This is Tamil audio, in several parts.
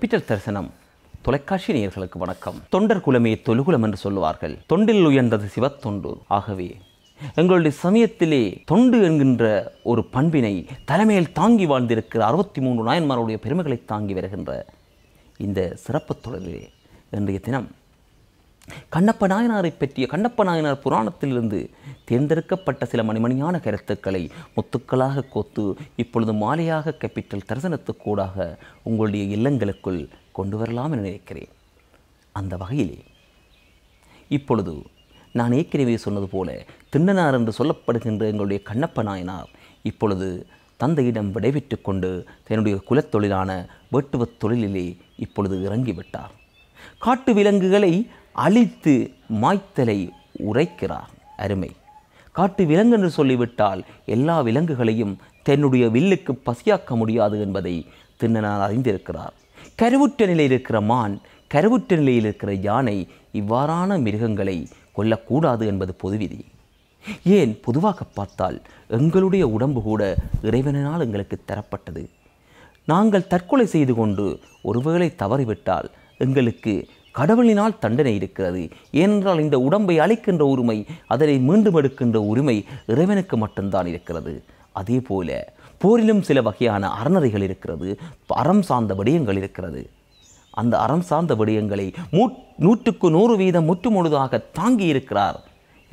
கேபிட்டல் தரிசனம் தொலைக்காட்சி நேயர்களுக்கு வணக்கம் தொண்டர் குலமே தொழுகுலம் என்று சொல்லுவார்கள் தொண்டில் உயர்ந்தது சிவத்தொண்டு ஆகவே எங்களுடைய சமயத்திலே தொண்டு என்கின்ற ஒரு பண்பினை தலைமையில் தாங்கி வாழ்ந்திருக்கிற அறுபத்தி மூன்று நாயன்மாருடைய பெருமைகளை தாங்கி வருகின்ற இந்த சிறப்பு தொடரிலே இன்றைய தினம் கண்ணப்ப நாயனாரை பற்றிய கண்ணப்ப நாயனார் புராணத்திலிருந்து தேர்ந்தெடுக்கப்பட்ட சில மணிமணியான கருத்துக்களை முத்துக்களாக கோத்து இப்பொழுது மாலையாக கேபிட்டல் தரிசனத்துக்கூடாக உங்களுடைய இல்லங்களுக்குள் கொண்டு வரலாம் என நினைக்கிறேன் அந்த வகையிலே இப்பொழுது நான் ஏற்கனவே சொன்னது போல திண்ணனார் என்று சொல்லப்படுகின்ற எங்களுடைய கண்ணப்ப நாயனார் இப்பொழுது தந்தையிடம் விடைபெற்று கொண்டு தன்னுடைய குலத்தொழிலான வேட்டுவத் தொழிலிலே இப்பொழுது இறங்கிவிட்டார் காட்டு விலங்குகளை அழித்து மாய்த்தலை உரைக்கிறார் அருமை காட்டு விலங்கு என்று சொல்லிவிட்டால் எல்லா விலங்குகளையும் தன்னுடைய வில்லுக்கு பசியாக்க முடியாது என்பதை திண்ணனால் அறிந்திருக்கிறார் கருவுற்ற நிலையில் இருக்கிற மான் கருவுற்ற நிலையில் இருக்கிற யானை இவ்வாறான மிருகங்களை கொல்லக்கூடாது என்பது பொதுவிதி ஏன் பொதுவாக பார்த்தால் எங்களுடைய உடம்பு கூட இறைவனால் எங்களுக்கு தரப்பட்டது நாங்கள் தற்கொலை செய்து கொண்டு ஒருவேளை தவறிவிட்டால் எங்களுக்கு கடவுளினால் தண்டனை இருக்கிறது ஏனென்றால் இந்த உடம்பை அழைக்கின்ற உரிமை அதனை மீண்டும் எடுக்கின்ற உரிமை இறைவனுக்கு மட்டும்தான் இருக்கிறது அதே போல போரிலும் சில வகையான அறநறைகள் இருக்கிறது அறம் சார்ந்த விடயங்கள் இருக்கிறது அந்த அறம் சார்ந்த விடயங்களை மூ நூற்றுக்கு நூறு வீதம் முழுதாக தாங்கி இருக்கிறார்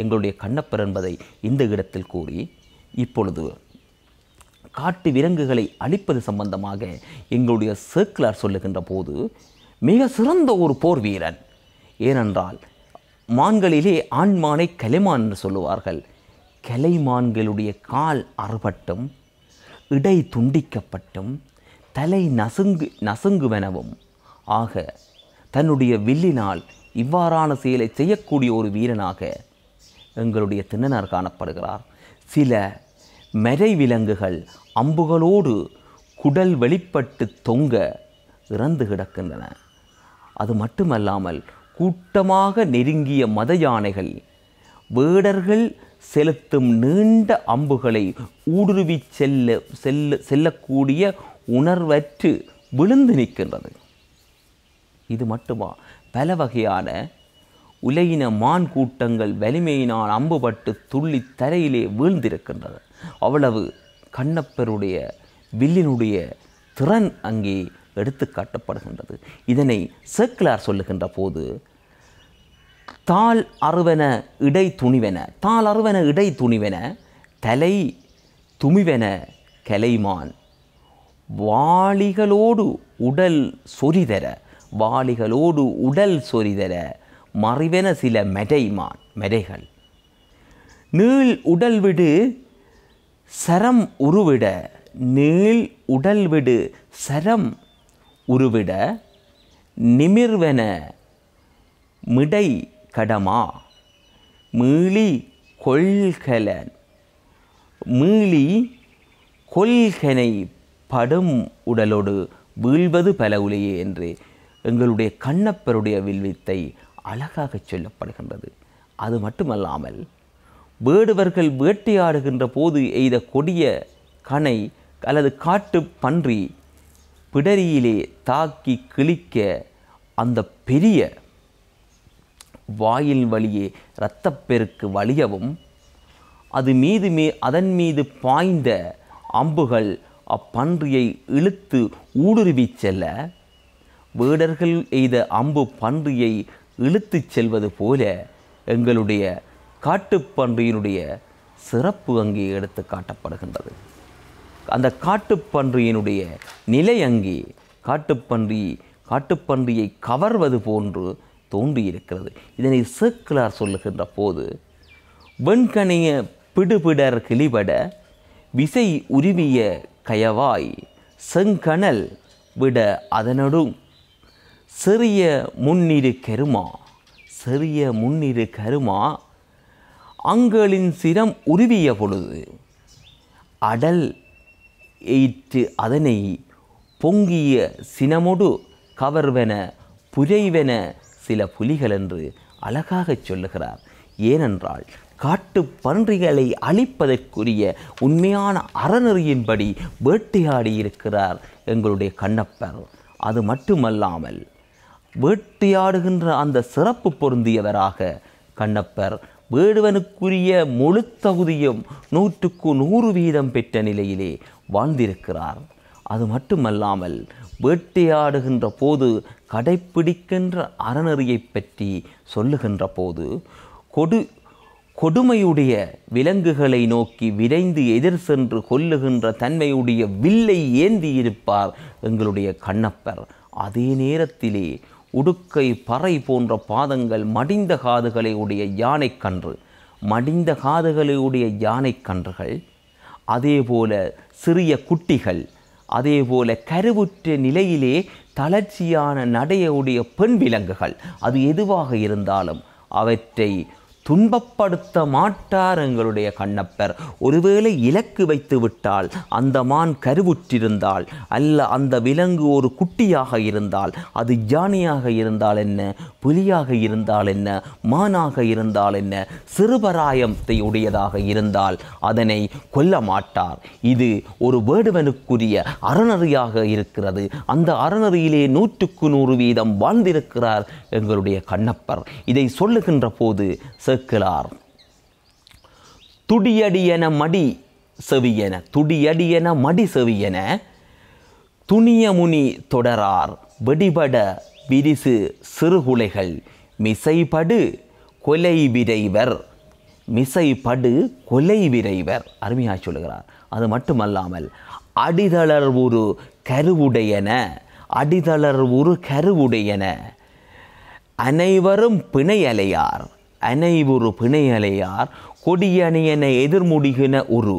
எங்களுடைய கண்ணப்பர் என்பதை இந்த இடத்தில் கூறி இப்பொழுது காட்டு விலங்குகளை அழிப்பது சம்பந்தமாக எங்களுடைய சர்க்குலர் சொல்லுகின்ற போது மிக சிறந்த ஒரு போர் வீரன் ஏனென்றால் மான்களிலே ஆண்மானை கலைமான் என்று சொல்லுவார்கள் கலைமான்களுடைய கால் அறுபட்டும் இடை துண்டிக்கப்பட்டும் தலை நசுங்கு நசுங்குவெனவும் ஆக தன்னுடைய வில்லினால் இவ்வாறான செயலை செய்யக்கூடிய ஒரு வீரனாக எங்களுடைய தின்னனர் காணப்படுகிறார் சில மெரை விலங்குகள் அம்புகளோடு குடல் வெளிப்பட்டு தொங்க இறந்து கிடக்கின்றன அது மட்டுமல்லாமல் கூட்டமாக நெருங்கிய மத யானைகள் வேடர்கள் செலுத்தும் நீண்ட அம்புகளை ஊடுருவி செல்ல செல்ல செல்லக்கூடிய உணர்வற்று விழுந்து நிற்கின்றது இது மட்டுமா பல வகையான உலகின மான் கூட்டங்கள் வலிமையினால் அம்புபட்டு துள்ளி தரையிலே வீழ்ந்திருக்கின்றது அவ்வளவு கண்ணப்பருடைய வில்லினுடைய திறன் அங்கே எடுத்து காட்டப்படுகின்றது இதனை சர்க்குலார் சொல்லுகின்ற போது தாள் அறுவன இடை துணிவென தாள் அறுவன இடை துணிவென தலை துமிவென கலைமான் வாளிகளோடு உடல் சொரிதர வாளிகளோடு உடல் சொரிதர மறைவென சில மெடைமான் மெடைகள் நீள் உடல் விடு சரம் உருவிட நீள் உடல் விடு சரம் உருவிட நிமிர்வென மிடை கடமா மீளி கொள்கலன் மீளி கொள்கனை படும் உடலோடு வீழ்வது பல உலையே என்று எங்களுடைய கண்ணப்பருடைய வில்வித்தை அழகாக சொல்லப்படுகின்றது அது மட்டுமல்லாமல் வேடுவர்கள் வேட்டையாடுகின்ற போது எய்த கொடிய கனை அல்லது காட்டு பன்றி பிடரியிலே தாக்கி கிழிக்க அந்த பெரிய வாயில் வழியே இரத்தப்பெருக்கு வழியவும் அது மீது மே அதன் மீது பாய்ந்த அம்புகள் அப்பன்றியை இழுத்து ஊடுருவி செல்ல வேடர்கள் எய்த அம்பு பன்றியை இழுத்து செல்வது போல எங்களுடைய காட்டுப்பன்றியினுடைய சிறப்பு அங்கே எடுத்து காட்டப்படுகின்றது அந்த காட்டுப்பன்றியினுடைய நிலை அங்கே காட்டுப்பன்றி காட்டுப்பன்றியை கவர்வது போன்று தோன்றியிருக்கிறது இதனை சேக்கிலார் சொல்லுகின்ற போது வெண்கணைய பிடுபிடர் கிளிபட விசை உருவிய கயவாய் செங்கணல் விட அதனடும் சிறிய முன்னிரு கருமா சிறிய முன்னிரு கருமா அங்களின் சிரம் உருவிய பொழுது அடல் எயிற்று அதனை பொங்கிய சினமொடு கவர்வென புரைவென சில புலிகள் என்று அழகாகச் சொல்லுகிறார் ஏனென்றால் காட்டு பன்றிகளை அழிப்பதற்குரிய உண்மையான அறநெறியின்படி வேட்டையாடி இருக்கிறார் எங்களுடைய கண்ணப்பர் அது மட்டுமல்லாமல் வேட்டையாடுகின்ற அந்த சிறப்பு பொருந்தியவராக கண்ணப்பர் வேடுவனுக்குரிய முழு தகுதியும் நூற்றுக்கு நூறு வீதம் பெற்ற நிலையிலே வாழ்ந்திருக்கிறார் அது மட்டுமல்லாமல் வேட்டையாடுகின்ற போது கடைப்பிடிக்கின்ற அறநெறியை பற்றி சொல்லுகின்ற போது கொடு கொடுமையுடைய விலங்குகளை நோக்கி விரைந்து எதிர் சென்று கொல்லுகின்ற தன்மையுடைய வில்லை ஏந்தியிருப்பார் எங்களுடைய கண்ணப்பர் அதே நேரத்திலே உடுக்கை பறை போன்ற பாதங்கள் மடிந்த காதுகளை உடைய யானைக்கன்று மடிந்த காதுகளை உடைய யானைக்கன்றுகள் அதே போல சிறிய குட்டிகள் அதே போல கருவுற்ற நிலையிலே தளர்ச்சியான நடையுடைய பெண் விலங்குகள் அது எதுவாக இருந்தாலும் அவற்றை துன்பப்படுத்த மாட்டார் எங்களுடைய கண்ணப்பர் ஒருவேளை இலக்கு வைத்து விட்டால் அந்த மான் கருவுற்றிருந்தால் அல்ல அந்த விலங்கு ஒரு குட்டியாக இருந்தால் அது ஜானியாக இருந்தால் என்ன புலியாக இருந்தால் என்ன மானாக இருந்தால் என்ன சிறுபராயத்தை உடையதாக இருந்தால் அதனை கொல்ல மாட்டார் இது ஒரு வேடுவனுக்குரிய அறநறியாக இருக்கிறது அந்த அறநறியிலே நூற்றுக்கு நூறு வீதம் வாழ்ந்திருக்கிறார் எங்களுடைய கண்ணப்பர் இதை சொல்லுகின்ற போது சேர்க்கிறார் துடியடியன மடி செவியன துடியடியன மடி செவியன துணியமுனி தொடரார் வெடிபட விரிசு சிறுகுலைகள் மிசைபடு கொலை விரைவர் மிசைபடு கொலை விரைவர் அருமையாக சொல்கிறார் அது மட்டுமல்லாமல் அடிதளர் ஒரு கருவுடையன அடிதளர் ஒரு கருவுடையன அனைவரும் பிணையலையார் அனைவுறு பிணையலையார் கொடியணியனை எதிர்முடிகின உரு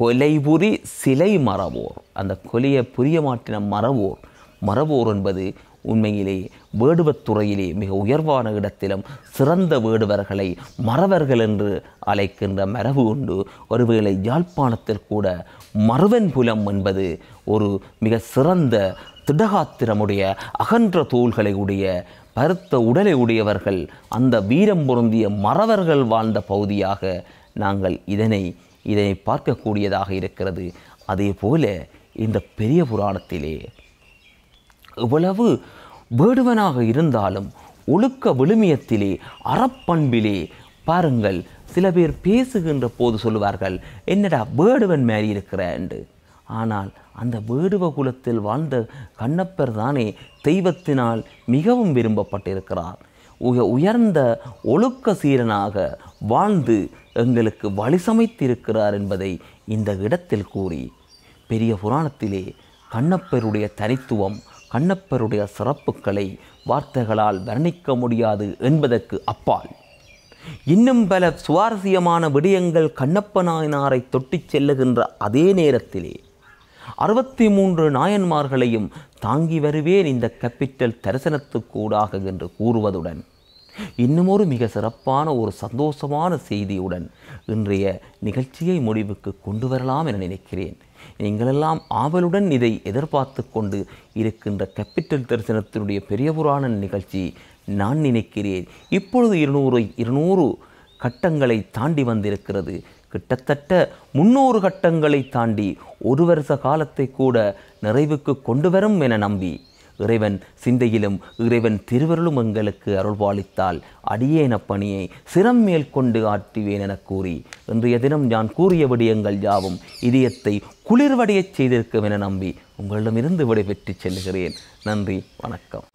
கொலைபுரி சிலை மறவோர் அந்த கொலையை புரிய மாட்டின மறவோர் மறவோர் என்பது உண்மையிலே வேடுவத்துறையிலே மிக உயர்வான இடத்திலும் சிறந்த வேடுவர்களை மறவர்கள் என்று அழைக்கின்ற மரபு உண்டு ஒருவேளை யாழ்ப்பாணத்தில் கூட மறுவன் புலம் என்பது ஒரு மிக சிறந்த திடகாத்திரமுடைய அகன்ற தோள்களை உடைய பருத்த உடலை உடையவர்கள் அந்த வீரம் பொருந்திய மறவர்கள் வாழ்ந்த பகுதியாக நாங்கள் இதனை இதனை பார்க்கக்கூடியதாக இருக்கிறது அதே போல இந்த பெரிய புராணத்திலே இவ்வளவு வேடுவனாக இருந்தாலும் ஒழுக்க விழுமியத்திலே அறப்பண்பிலே பாருங்கள் சில பேர் பேசுகின்ற போது சொல்லுவார்கள் என்னடா வேடுவன் மாறி இருக்கிற என்று ஆனால் அந்த வேடுவ குலத்தில் வாழ்ந்த கண்ணப்பர் தானே தெய்வத்தினால் மிகவும் விரும்பப்பட்டிருக்கிறார் உய உயர்ந்த ஒழுக்க சீரனாக வாழ்ந்து எங்களுக்கு வழி சமைத்திருக்கிறார் என்பதை இந்த இடத்தில் கூறி பெரிய புராணத்திலே கண்ணப்பருடைய தனித்துவம் கண்ணப்பருடைய சிறப்புகளை வார்த்தைகளால் வர்ணிக்க முடியாது என்பதற்கு அப்பால் இன்னும் பல சுவாரஸ்யமான விடயங்கள் கண்ணப்ப நாயனாரை தொட்டிச் செல்லுகின்ற அதே நேரத்திலே அறுபத்தி மூன்று நாயன்மார்களையும் தாங்கி வருவேன் இந்த கப்பிட்டல் தரிசனத்துக்கூடாக என்று கூறுவதுடன் இன்னுமொரு மிக சிறப்பான ஒரு சந்தோஷமான செய்தியுடன் இன்றைய நிகழ்ச்சியை முடிவுக்கு கொண்டு வரலாம் என நினைக்கிறேன் நீங்களெல்லாம் ஆவலுடன் இதை எதிர்பார்த்து கொண்டு இருக்கின்ற கப்பிட்டல் தரிசனத்தினுடைய பெரிய புராண நிகழ்ச்சி நான் நினைக்கிறேன் இப்பொழுது இருநூறு இருநூறு கட்டங்களை தாண்டி வந்திருக்கிறது கிட்டத்தட்ட முன்னூறு கட்டங்களை தாண்டி ஒரு வருஷ காலத்தை கூட நிறைவுக்கு கொண்டு வரும் என நம்பி இறைவன் சிந்தையிலும் இறைவன் திருவருளும் எங்களுக்கு அருள்பாலித்தால் அடியேன பணியை சிரம் மேல் கொண்டு ஆற்றுவேன் என கூறி இன்றைய தினம் நான் கூறிய எங்கள் யாவும் இதயத்தை குளிர்வடையச் செய்திருக்கும் என நம்பி உங்களிடமிருந்து விடைபெற்று செல்கிறேன் நன்றி வணக்கம்